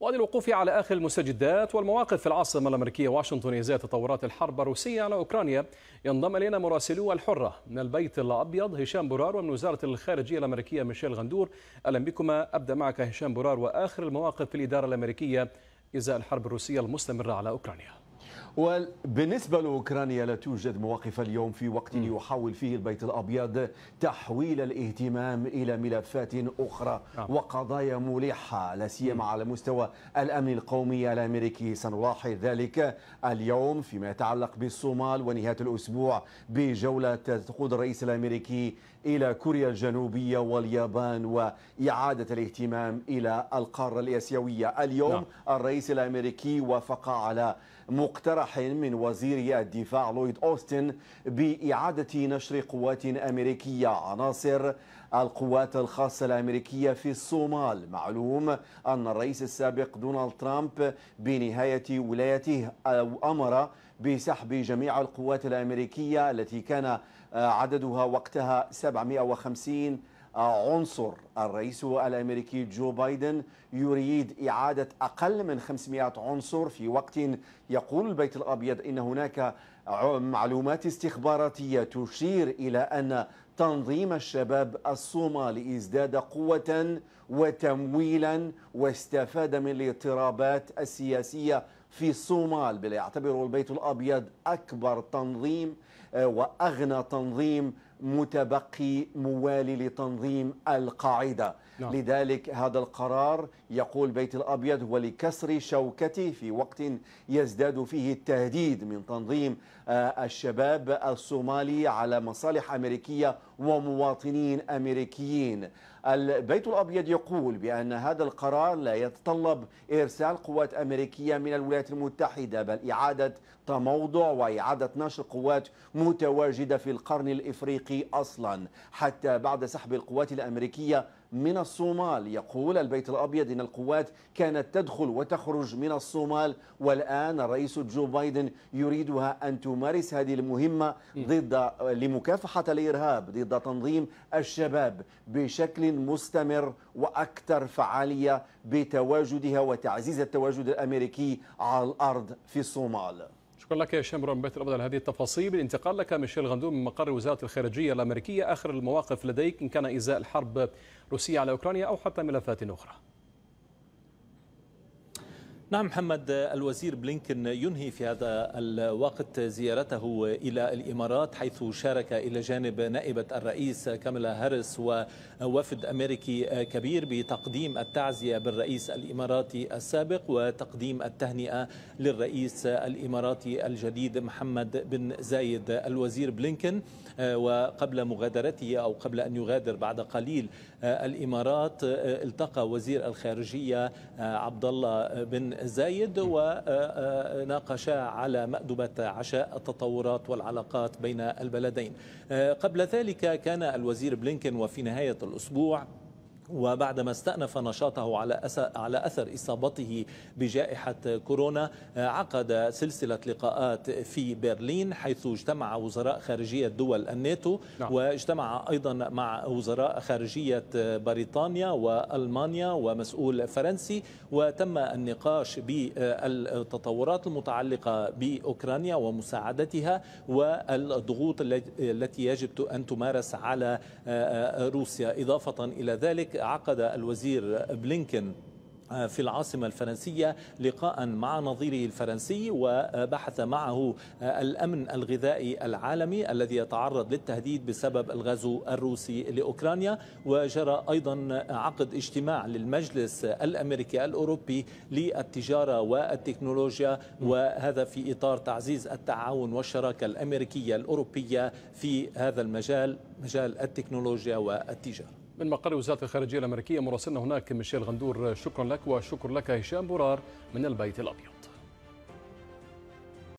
وللوقوف على آخر المستجدات والمواقف في العاصمة الأمريكية واشنطن إزاء تطورات الحرب الروسية على أوكرانيا ينضم إلينا مراسلو الحرة من البيت الأبيض هشام برار ومن وزارة الخارجية الأمريكية ميشيل غندور أهلا بكما أبدأ معك هشام برار وآخر المواقف في الإدارة الأمريكية إزاء الحرب الروسية المستمرة على أوكرانيا وبالنسبة لأوكرانيا لا توجد مواقف اليوم في وقت يحاول فيه البيت الأبيض تحويل الاهتمام إلى ملفات أخرى نعم. وقضايا ملحة لا سيما على مستوى الأمن القومي الأمريكي سنلاحظ ذلك اليوم فيما يتعلق بالصومال ونهاية الأسبوع بجولة تقود الرئيس الأمريكي إلى كوريا الجنوبية واليابان وإعادة الاهتمام إلى القارة الآسيوية اليوم نعم. الرئيس الأمريكي وافق على مقترح مقترح من وزير الدفاع لويد أوستن بإعادة نشر قوات أمريكية عناصر القوات الخاصة الأمريكية في الصومال معلوم أن الرئيس السابق دونالد ترامب بنهاية ولايته أمر بسحب جميع القوات الأمريكية التي كان عددها وقتها 750 عنصر الرئيس الامريكي جو بايدن يريد اعاده اقل من 500 عنصر في وقت يقول البيت الابيض ان هناك معلومات استخباراتيه تشير الى ان تنظيم الشباب الصومالي ازداد قوه وتمويلا واستفاد من الاضطرابات السياسيه في الصومال يعتبر البيت الأبيض أكبر تنظيم آه، وأغنى تنظيم متبقي موالي لتنظيم القاعدة نعم. لذلك هذا القرار يقول بيت الأبيض هو لكسر شوكته في وقت يزداد فيه التهديد من تنظيم آه، الشباب الصومالي على مصالح أمريكية ومواطنين أمريكيين البيت الأبيض يقول بأن هذا القرار لا يتطلب إرسال قوات أمريكية من الولايات المتحدة بل إعادة تموضع وإعادة نشر قوات متواجدة في القرن الإفريقي أصلا حتى بعد سحب القوات الأمريكية من الصومال يقول البيت الأبيض إن القوات كانت تدخل وتخرج من الصومال والآن الرئيس جو بايدن يريدها أن تمارس هذه المهمة ضد لمكافحة الإرهاب ضد ضد تنظيم الشباب بشكل مستمر واكثر فعاليه بتواجدها وتعزيز التواجد الامريكي على الارض في الصومال. شكرا لك يا هشام رمبات الابد على هذه التفاصيل الانتقال لك ميشيل غندوم من مقر وزاره الخارجيه الامريكيه اخر المواقف لديك ان كان ازاء الحرب الروسيه على اوكرانيا او حتى ملفات اخرى. نعم محمد الوزير بلينكن ينهي في هذا الوقت زيارته إلى الإمارات حيث شارك إلى جانب نائبة الرئيس كاملا هاريس ووفد أمريكي كبير بتقديم التعزية بالرئيس الإماراتي السابق وتقديم التهنئة للرئيس الإماراتي الجديد محمد بن زايد الوزير بلينكن وقبل مغادرته أو قبل أن يغادر بعد قليل الإمارات التقى وزير الخارجية عبد الله بن زايد وناقشا آه، آه، على مأدبة عشاء التطورات والعلاقات بين البلدين آه، قبل ذلك كان الوزير بلينكن وفي نهاية الأسبوع وبعدما استأنف نشاطه على على أثر إصابته بجائحة كورونا عقد سلسلة لقاءات في برلين حيث اجتمع وزراء خارجية دول الناتو نعم. واجتمع أيضا مع وزراء خارجية بريطانيا وألمانيا ومسؤول فرنسي وتم النقاش بالتطورات المتعلقة بأوكرانيا ومساعدتها والضغوط التي يجب أن تمارس على روسيا إضافة إلى ذلك عقد الوزير بلينكن آه، في العاصمة الفرنسية لقاء مع نظيره الفرنسي وبحث معه آه، الأمن الغذائي العالمي الذي يتعرض للتهديد بسبب الغزو الروسي لأوكرانيا وجرى أيضا عقد اجتماع للمجلس الأمريكي الأوروبي للتجارة والتكنولوجيا وهذا في إطار تعزيز التعاون والشراكة الأمريكية الأوروبية في هذا المجال مجال التكنولوجيا والتجارة من مقر وزارة الخارجية الأمريكية مراسلنا هناك ميشيل غندور شكرا لك وشكر لك هشام برار من البيت الأبيض